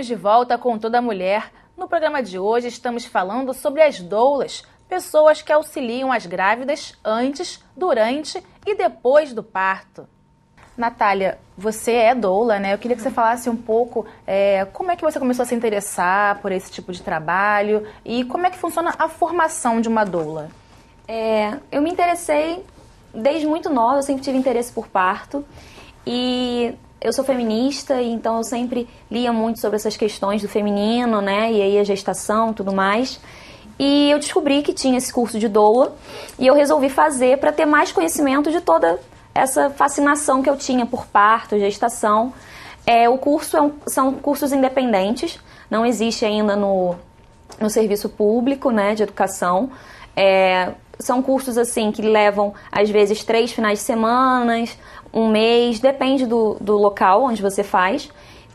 Estamos de volta com Toda Mulher. No programa de hoje estamos falando sobre as doulas, pessoas que auxiliam as grávidas antes, durante e depois do parto. Natália, você é doula, né? Eu queria que você falasse um pouco é, como é que você começou a se interessar por esse tipo de trabalho e como é que funciona a formação de uma doula. É, eu me interessei desde muito nova, eu sempre tive interesse por parto e eu sou feminista, então eu sempre lia muito sobre essas questões do feminino, né? E aí a gestação, tudo mais. E eu descobri que tinha esse curso de doula e eu resolvi fazer para ter mais conhecimento de toda essa fascinação que eu tinha por parto, gestação. É, o curso é um, são cursos independentes, não existe ainda no, no serviço público, né, de educação. É, são cursos assim que levam às vezes três finais de semana um mês, depende do, do local onde você faz.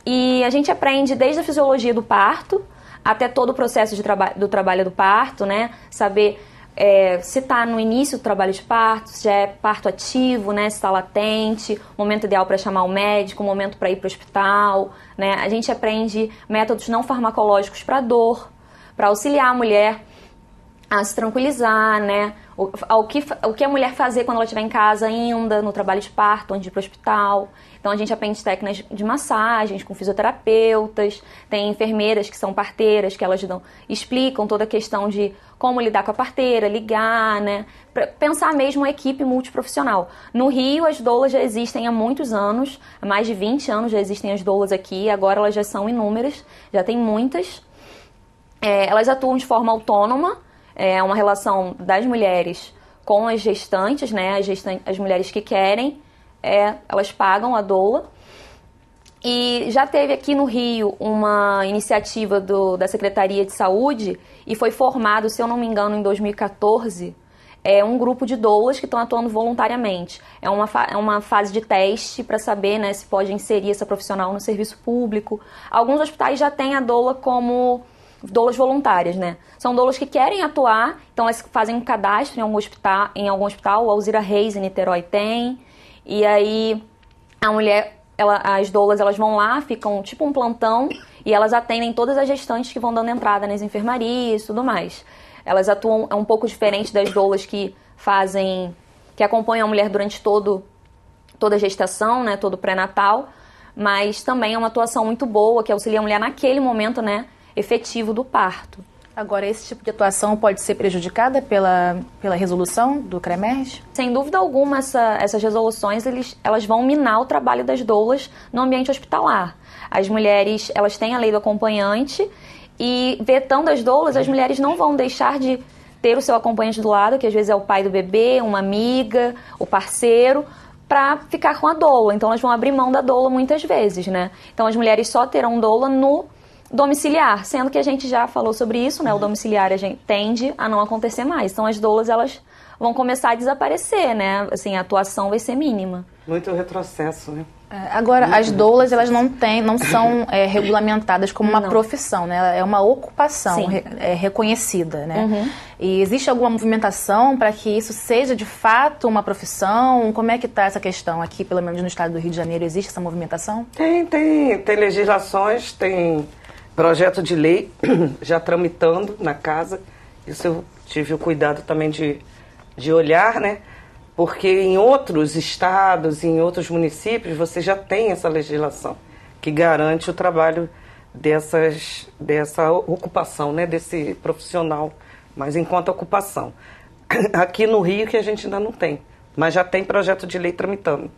E a gente aprende desde a fisiologia do parto até todo o processo de traba do trabalho do parto, né? Saber é, se está no início do trabalho de parto, se já é parto ativo, né? Se está latente, momento ideal para chamar o médico, momento para ir para o hospital, né? A gente aprende métodos não farmacológicos para dor, para auxiliar a mulher a se tranquilizar, né? O, ao que, o que a mulher fazer quando ela estiver em casa ainda, no trabalho de parto, antes de ir para o hospital. Então a gente aprende técnicas de massagens com fisioterapeutas, tem enfermeiras que são parteiras, que elas dão, explicam toda a questão de como lidar com a parteira, ligar, né? Pra pensar mesmo uma equipe multiprofissional. No Rio, as doulas já existem há muitos anos, há mais de 20 anos já existem as doulas aqui, agora elas já são inúmeras, já tem muitas. É, elas atuam de forma autônoma, é uma relação das mulheres com as gestantes, né? As, gestan as mulheres que querem, é, elas pagam a doula. E já teve aqui no Rio uma iniciativa do, da Secretaria de Saúde e foi formado, se eu não me engano, em 2014, é um grupo de doulas que estão atuando voluntariamente. É uma, é uma fase de teste para saber né, se pode inserir essa profissional no serviço público. Alguns hospitais já têm a doula como doulas voluntárias, né? São doulas que querem atuar, então elas fazem um cadastro em algum hospital, em algum hospital, o Alzira Reis em Niterói tem. E aí a mulher, ela, as doulas, elas vão lá, ficam tipo um plantão e elas atendem todas as gestantes que vão dando entrada nas enfermarias e tudo mais. Elas atuam é um pouco diferente das doulas que fazem que acompanham a mulher durante todo toda a gestação, né, todo pré-natal, mas também é uma atuação muito boa que auxilia a mulher naquele momento, né, efetivo do parto. Agora, esse tipo de atuação pode ser prejudicada pela, pela resolução do CREMERS? Sem dúvida alguma, essa, essas resoluções eles, elas vão minar o trabalho das doulas no ambiente hospitalar. As mulheres elas têm a lei do acompanhante e, vetando as doulas, as mulheres não vão deixar de ter o seu acompanhante do lado, que às vezes é o pai do bebê, uma amiga, o parceiro, para ficar com a doula. Então, elas vão abrir mão da doula muitas vezes, né? Então, as mulheres só terão doula no domiciliar, sendo que a gente já falou sobre isso, né? O uhum. domiciliar a gente tende a não acontecer mais. Então as doulas elas vão começar a desaparecer, né? Assim, a atuação vai ser mínima. Muito retrocesso, né? É, agora, as doulas, elas não têm, não são é, regulamentadas como uma não. profissão, né? é uma ocupação re, é, reconhecida, né? Uhum. E existe alguma movimentação para que isso seja, de fato, uma profissão? Como é que está essa questão aqui, pelo menos no estado do Rio de Janeiro? Existe essa movimentação? Tem, tem, tem legislações, tem projeto de lei já tramitando na casa. Isso eu tive o cuidado também de, de olhar, né? Porque em outros estados, em outros municípios, você já tem essa legislação que garante o trabalho dessas, dessa ocupação, né? desse profissional, mas enquanto ocupação. Aqui no Rio que a gente ainda não tem, mas já tem projeto de lei tramitando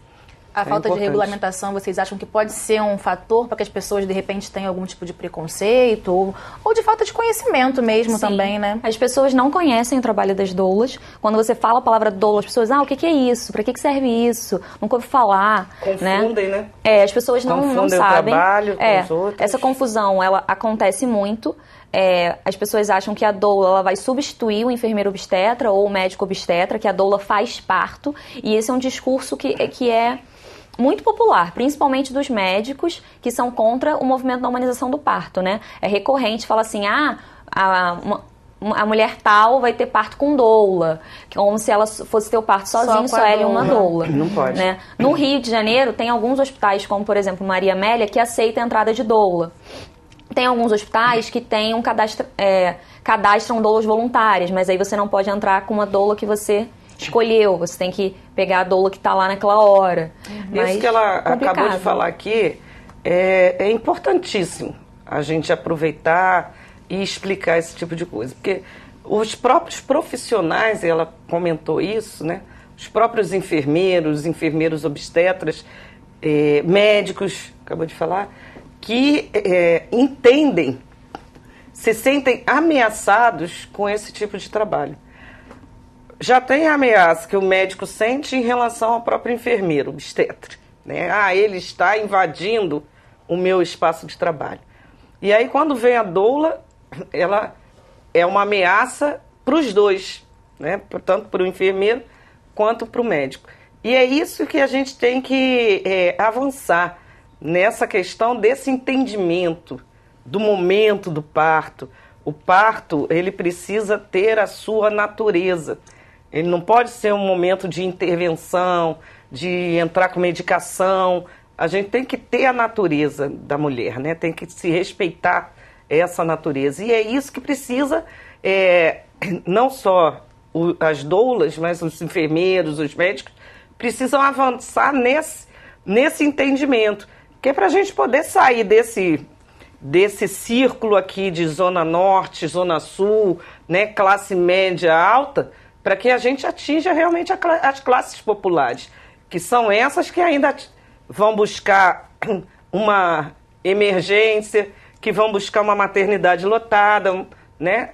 a é falta importante. de regulamentação, vocês acham que pode ser um fator para que as pessoas, de repente, tenham algum tipo de preconceito ou, ou de falta de conhecimento mesmo Sim. também, né? As pessoas não conhecem o trabalho das doulas. Quando você fala a palavra doula, as pessoas, ah, o que, que é isso? Para que, que serve isso? Nunca ouvi falar. Né? Confundem, né? né? É, as pessoas não, não sabem. Trabalho é, Essa confusão, ela acontece muito. É, as pessoas acham que a doula ela vai substituir o enfermeiro obstetra ou o médico obstetra, que a doula faz parto, e esse é um discurso que, que é muito popular, principalmente dos médicos que são contra o movimento da humanização do parto, né? É recorrente, fala assim, ah, a, uma, a mulher tal vai ter parto com doula, é como se ela fosse ter o parto sozinha, só, só ela e uma doula. Não pode. Né? No Rio de Janeiro, tem alguns hospitais, como por exemplo Maria Amélia, que aceita a entrada de doula. Tem alguns hospitais que têm um cadastro, é, cadastram doulas voluntárias, mas aí você não pode entrar com uma doula que você escolheu, você tem que pegar a doula que está lá naquela hora. Mas Isso que ela complicado. acabou de falar aqui é, é importantíssimo a gente aproveitar e explicar esse tipo de coisa. Porque os próprios profissionais, ela comentou isso, né? Os próprios enfermeiros, enfermeiros obstetras, é, médicos, acabou de falar, que é, entendem, se sentem ameaçados com esse tipo de trabalho já tem a ameaça que o médico sente em relação ao próprio enfermeiro, obstetra. Né? Ah, ele está invadindo o meu espaço de trabalho. E aí, quando vem a doula, ela é uma ameaça para os dois, né? tanto para o enfermeiro quanto para o médico. E é isso que a gente tem que é, avançar nessa questão desse entendimento do momento do parto. O parto ele precisa ter a sua natureza. Ele não pode ser um momento de intervenção, de entrar com medicação. A gente tem que ter a natureza da mulher, né? Tem que se respeitar essa natureza. E é isso que precisa, é, não só o, as doulas, mas os enfermeiros, os médicos, precisam avançar nesse, nesse entendimento. que é para a gente poder sair desse desse círculo aqui de zona norte, zona sul, né, classe média alta, para que a gente atinja realmente a, as classes populares, que são essas que ainda vão buscar uma emergência, que vão buscar uma maternidade lotada, né?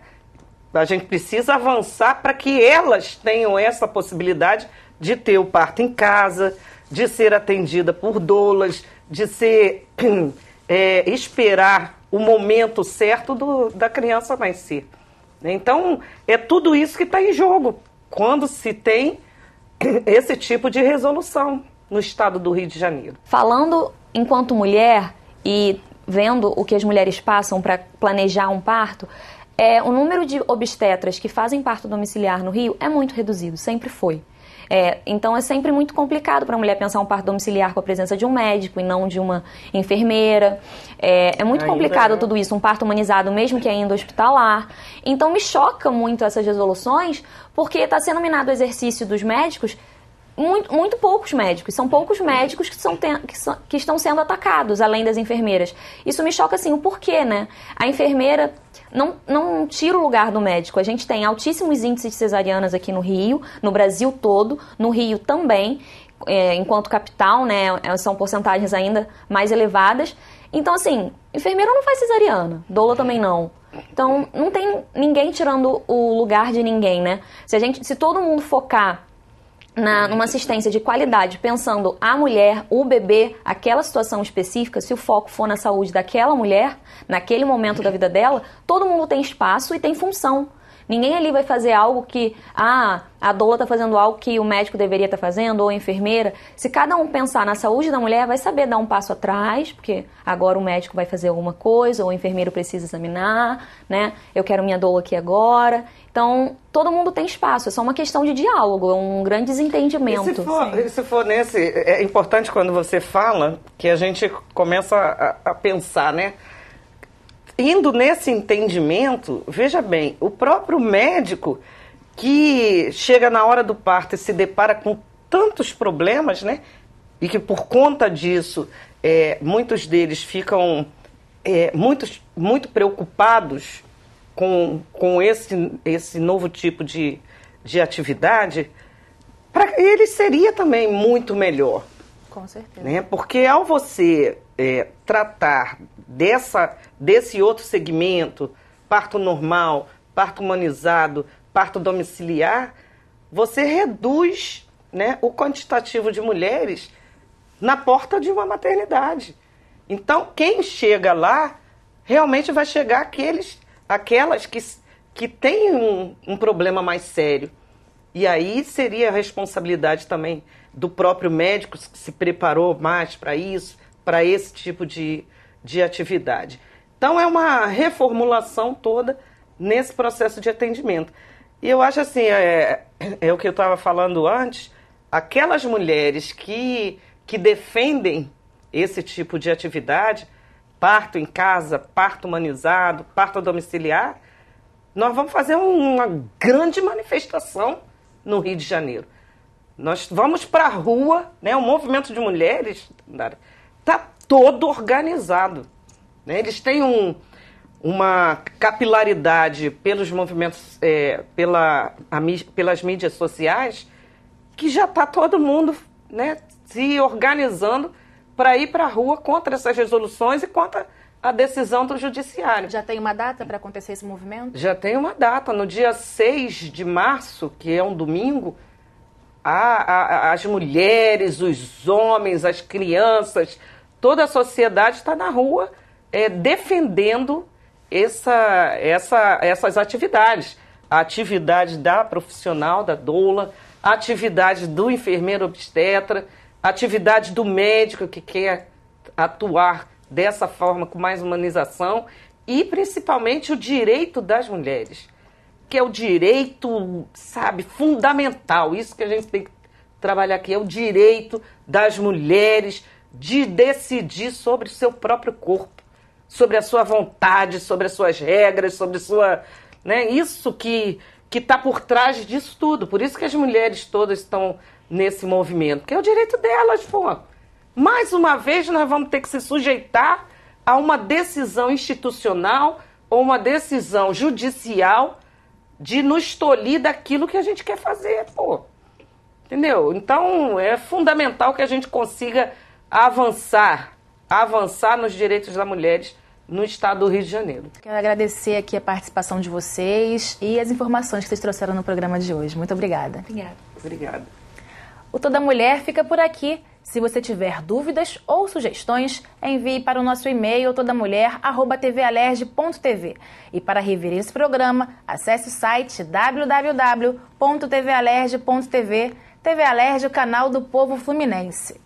A gente precisa avançar para que elas tenham essa possibilidade de ter o parto em casa, de ser atendida por doulas, de ser é, esperar o momento certo do, da criança nascer. Né? Então, é tudo isso que está em jogo quando se tem esse tipo de resolução no estado do Rio de Janeiro. Falando enquanto mulher e vendo o que as mulheres passam para planejar um parto, é, o número de obstetras que fazem parto domiciliar no Rio é muito reduzido, sempre foi. É, então é sempre muito complicado para a mulher pensar um parto domiciliar com a presença de um médico e não de uma enfermeira. É, é muito ainda complicado é. tudo isso, um parto humanizado, mesmo que ainda hospitalar. Então me choca muito essas resoluções, porque está sendo minado o exercício dos médicos muito, muito, poucos médicos. São poucos médicos que, são, que, são, que estão sendo atacados, além das enfermeiras. Isso me choca, assim, o porquê, né? A enfermeira não, não tira o lugar do médico. A gente tem altíssimos índices de cesarianas aqui no Rio, no Brasil todo, no Rio também, é, enquanto capital, né? É, são porcentagens ainda mais elevadas. Então, assim, enfermeira não faz cesariana, doula também não. Então, não tem ninguém tirando o lugar de ninguém, né? Se a gente, se todo mundo focar na, numa assistência de qualidade, pensando a mulher, o bebê, aquela situação específica, se o foco for na saúde daquela mulher, naquele momento da vida dela, todo mundo tem espaço e tem função. Ninguém ali vai fazer algo que, ah, a doula está fazendo algo que o médico deveria estar tá fazendo, ou a enfermeira. Se cada um pensar na saúde da mulher, vai saber dar um passo atrás, porque agora o médico vai fazer alguma coisa, ou o enfermeiro precisa examinar, né? Eu quero minha doula aqui agora. Então, todo mundo tem espaço, é só uma questão de diálogo, é um grande desentendimento. E se for, se for nesse, é importante quando você fala que a gente começa a, a pensar, né? indo nesse entendimento, veja bem, o próprio médico que chega na hora do parto e se depara com tantos problemas, né? E que por conta disso é, muitos deles ficam é, muitos, muito preocupados com, com esse, esse novo tipo de, de atividade, para ele seria também muito melhor. Com certeza. Né? Porque ao você é, tratar dessa, desse outro segmento, parto normal, parto humanizado, parto domiciliar, você reduz né, o quantitativo de mulheres na porta de uma maternidade. Então, quem chega lá realmente vai chegar aqueles, aquelas que, que têm um, um problema mais sério. E aí seria a responsabilidade também do próprio médico que se preparou mais para isso, para esse tipo de, de atividade. Então, é uma reformulação toda nesse processo de atendimento. E eu acho assim, é, é o que eu estava falando antes, aquelas mulheres que, que defendem esse tipo de atividade, parto em casa, parto humanizado, parto domiciliar, nós vamos fazer uma grande manifestação no Rio de Janeiro. Nós vamos para a rua, né, o movimento de mulheres tá todo organizado. Né? Eles têm um, uma capilaridade pelos movimentos, é, pela, a, pelas mídias sociais, que já está todo mundo né, se organizando para ir para a rua contra essas resoluções e contra a decisão do judiciário. Já tem uma data para acontecer esse movimento? Já tem uma data. No dia 6 de março, que é um domingo, a, a, as mulheres, os homens, as crianças, toda a sociedade está na rua é, defendendo essa, essa, essas atividades. A atividade da profissional, da doula, a atividade do enfermeiro obstetra, a atividade do médico que quer atuar dessa forma com mais humanização e principalmente o direito das mulheres, que é o direito, sabe, fundamental. Isso que a gente tem que trabalhar aqui é o direito das mulheres de decidir sobre o seu próprio corpo, sobre a sua vontade, sobre as suas regras, sobre sua, né? Isso que que está por trás disso tudo. Por isso que as mulheres todas estão nesse movimento, que é o direito delas, pô. Mais uma vez nós vamos ter que se sujeitar a uma decisão institucional ou uma decisão judicial de nos tolir daquilo que a gente quer fazer, pô. Entendeu? Então é fundamental que a gente consiga avançar, avançar nos direitos das mulheres no estado do Rio de Janeiro. Quero agradecer aqui a participação de vocês e as informações que vocês trouxeram no programa de hoje. Muito obrigada. Obrigada. Obrigada. O Toda Mulher fica por aqui. Se você tiver dúvidas ou sugestões, envie para o nosso e-mail todamulher@tvalerge.tv. E para rever esse programa, acesse o site www.tvalerge.tv. TV Alerj, o canal do povo fluminense.